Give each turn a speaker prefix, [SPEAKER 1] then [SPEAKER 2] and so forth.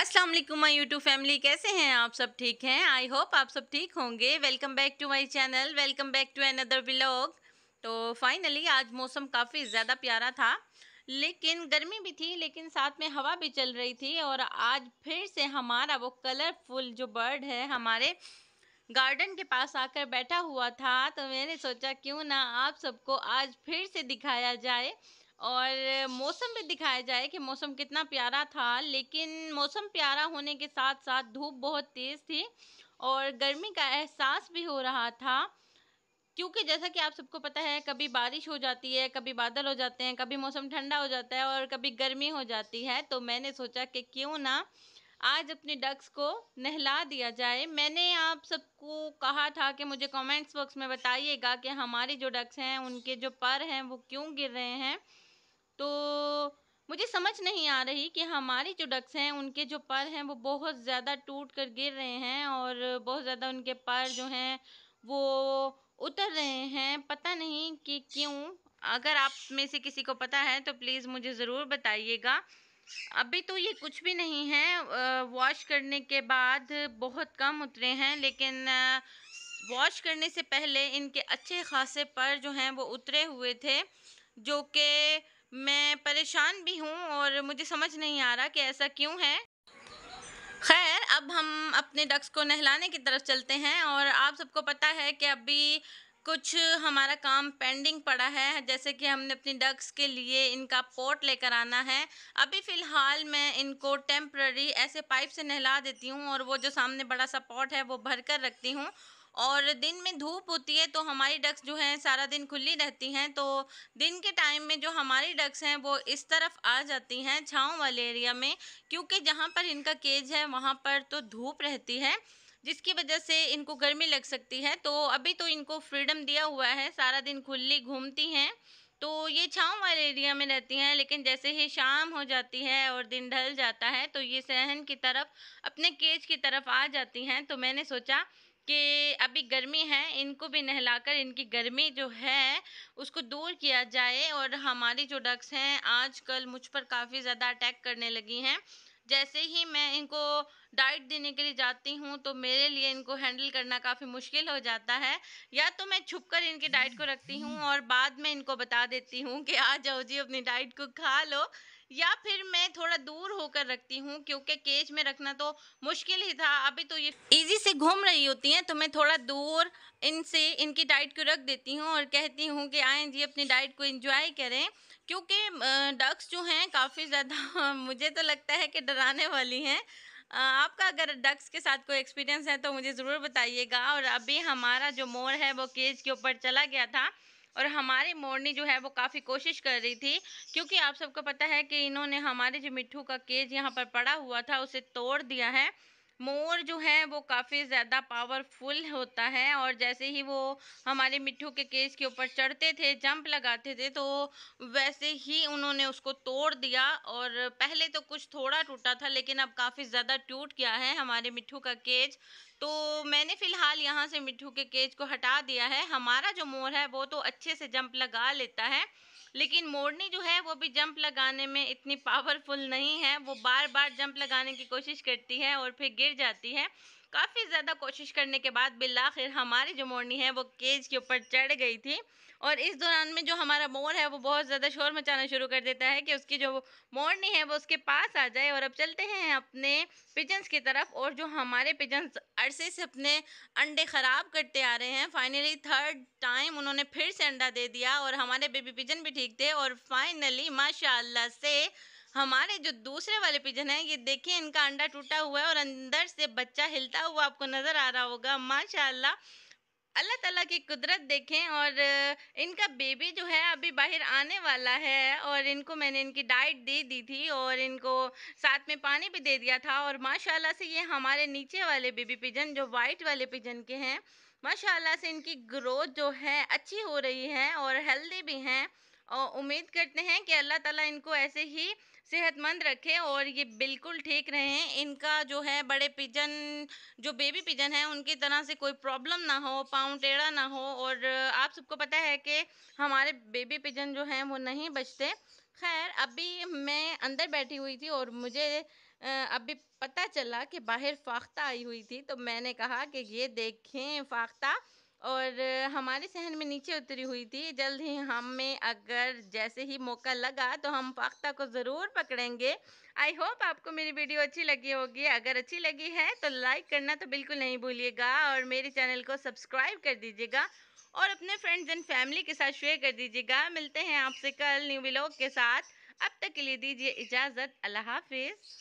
[SPEAKER 1] असलम माई YouTube family कैसे हैं आप सब ठीक हैं आई होप आप सब ठीक होंगे welcome back to my channel welcome back to another vlog तो फाइनली आज मौसम काफ़ी ज़्यादा प्यारा था लेकिन गर्मी भी थी लेकिन साथ में हवा भी चल रही थी और आज फिर से हमारा वो कलरफुल जो बर्ड है हमारे गार्डन के पास आकर बैठा हुआ था तो मैंने सोचा क्यों ना आप सबको आज फिर से दिखाया जाए और मौसम भी दिखाया जाए कि मौसम कितना प्यारा था लेकिन मौसम प्यारा होने के साथ साथ धूप बहुत तेज़ थी और गर्मी का एहसास भी हो रहा था क्योंकि जैसा कि आप सबको पता है कभी बारिश हो जाती है कभी बादल हो जाते हैं कभी मौसम ठंडा हो जाता है और कभी गर्मी हो जाती है तो मैंने सोचा कि क्यों ना आज अपने डक्स को नहला दिया जाए मैंने आप सबको कहा था कि मुझे कमेंट्स बॉक्स में बताइएगा कि हमारे जो डक्स हैं उनके जो पर हैं वो क्यों गिर रहे हैं तो मुझे समझ नहीं आ रही कि हमारी जो डक्स हैं उनके जो पर हैं वो बहुत ज़्यादा टूट कर गिर रहे हैं और बहुत ज़्यादा उनके पर जो हैं वो उतर रहे हैं पता नहीं कि क्यों अगर आप में से किसी को पता है तो प्लीज़ मुझे ज़रूर बताइएगा अभी तो ये कुछ भी नहीं है वॉश करने के बाद बहुत कम उतरे हैं लेकिन वॉश करने से पहले इनके अच्छे खासे पर जो हैं वो उतरे हुए थे जो कि मैं परेशान भी हूँ और मुझे समझ नहीं आ रहा कि ऐसा क्यों है खैर अब हम अपने डक्स को नहलाने की तरफ चलते हैं और आप सबको पता है कि अभी कुछ हमारा काम पेंडिंग पड़ा है जैसे कि हमने अपनी डक्स के लिए इनका पोट लेकर आना है अभी फ़िलहाल मैं इनको टेम्प्ररी ऐसे पाइप से नहला देती हूँ और वो जो सामने बड़ा सा पॉट है वो भर कर रखती हूँ और दिन में धूप होती है तो हमारी डक्स जो हैं सारा दिन खुली रहती हैं तो दिन के टाइम में जो हमारी डक्स हैं वो इस तरफ आ जाती हैं छाँव वाले एरिया में क्योंकि जहाँ पर इनका केज है वहाँ पर तो धूप रहती है जिसकी वजह से इनको गर्मी लग सकती है तो अभी तो इनको फ्रीडम दिया हुआ है सारा दिन खुली घूमती हैं तो ये छाँव वाले एरिया में रहती हैं लेकिन जैसे ही शाम हो जाती है और दिन ढल जाता है तो ये सहन की तरफ अपने केज की तरफ आ जाती हैं तो मैंने सोचा कि अभी गर्मी है इनको भी नहलाकर इनकी गर्मी जो है उसको दूर किया जाए और हमारी जो डक्स हैं आजकल मुझ पर काफ़ी ज़्यादा अटैक करने लगी हैं जैसे ही मैं इनको डाइट देने के लिए जाती हूँ तो मेरे लिए इनको हैंडल करना काफ़ी मुश्किल हो जाता है या तो मैं छुप कर इनकी डाइट को रखती हूँ और बाद में इनको बता देती हूँ कि आ जाओ जी अपनी डाइट को खा लो या फिर मैं थोड़ा दूर होकर रखती हूँ क्योंकि केज में रखना तो मुश्किल ही था अभी तो ये इजी से घूम रही होती हैं तो मैं थोड़ा दूर इनसे इनकी डाइट को रख देती हूँ और कहती हूँ कि आए जी अपनी डाइट को इंजॉय करें क्योंकि डक्स जो हैं काफ़ी ज़्यादा मुझे तो लगता है कि डराने वाली हैं आपका अगर डक्स के साथ कोई एक्सपीरियंस है तो मुझे ज़रूर बताइएगा और अभी हमारा जो मोर है वो केज के ऊपर चला गया था और हमारे मोरनी जो है वो काफ़ी कोशिश कर रही थी क्योंकि आप सबको पता है कि इन्होंने हमारे जो मिट्ठू का केज यहाँ पर पड़ा हुआ था उसे तोड़ दिया है मोर जो है वो काफ़ी ज़्यादा पावरफुल होता है और जैसे ही वो हमारे मिट्टू के केस के ऊपर चढ़ते थे जंप लगाते थे तो वैसे ही उन्होंने उसको तोड़ दिया और पहले तो कुछ थोड़ा टूटा था लेकिन अब काफ़ी ज़्यादा टूट गया है हमारे मिट्टू का केज तो मैंने फ़िलहाल यहाँ से मिट्टू के केज को हटा दिया है हमारा जो मोर है वो तो अच्छे से जंप लगा लेता है लेकिन मोरनी जो है वो भी जंप लगाने में इतनी पावरफुल नहीं है वो बार बार जंप लगाने की कोशिश करती है और फिर गिर जाती है काफ़ी ज़्यादा कोशिश करने के बाद बिल्लाखिर हमारी जो मोरनी है वो केज के ऊपर चढ़ गई थी और इस दौरान में जो हमारा मोर है वो बहुत ज़्यादा शोर मचाना शुरू कर देता है कि उसकी जो मोरनी है वो उसके पास आ जाए और अब चलते हैं अपने पिजन्स की तरफ और जो हमारे पिजन्स अरसे से अपने अंडे ख़राब करते आ रहे हैं फाइनली थर्ड टाइम उन्होंने फिर से अंडा दे दिया और हमारे बेबी पिजन भी ठीक थे और फाइनली माशाल्लाह से हमारे जो दूसरे वाले पिजन हैं ये देखिए इनका अंडा टूटा हुआ है और अंदर से बच्चा हिलता हुआ आपको नज़र आ रहा होगा माशाल्लाह अल्लाह ताला की कुदरत देखें और इनका बेबी जो है अभी बाहर आने वाला है और इनको मैंने इनकी डाइट दे दी थी और इनको साथ में पानी भी दे दिया था और माशाल्लाह से ये हमारे नीचे वाले बेबी पिजन जो वाइट वाले पिजन के हैं माशाल्लाह से इनकी ग्रोथ जो है अच्छी हो रही है और हेल्दी भी हैं और उम्मीद करते हैं कि अल्लाह ताला इनको ऐसे ही सेहतमंद रखे और ये बिल्कुल ठीक रहें इनका जो है बड़े पिजन जो बेबी पिजन है उनकी तरह से कोई प्रॉब्लम ना हो पाँव टेढ़ा ना हो और आप सबको पता है कि हमारे बेबी पिजन जो हैं वो नहीं बचते खैर अभी मैं अंदर बैठी हुई थी और मुझे अभी पता चला कि बाहर फाख्ता आई हुई थी तो मैंने कहा कि ये देखें फाख्ता और हमारे सहन में नीचे उतरी हुई थी जल्द ही हमें अगर जैसे ही मौका लगा तो हम फाख्ता को ज़रूर पकड़ेंगे आई होप आपको मेरी वीडियो अच्छी लगी होगी अगर अच्छी लगी है तो लाइक करना तो बिल्कुल नहीं भूलिएगा और मेरे चैनल को सब्सक्राइब कर दीजिएगा और अपने फ्रेंड्स एंड फैमिली के साथ शेयर कर दीजिएगा मिलते हैं आपसे कल न्यू ब्लॉग के साथ अब तक के लिए दीजिए इजाज़त अल्लाह हाफिज़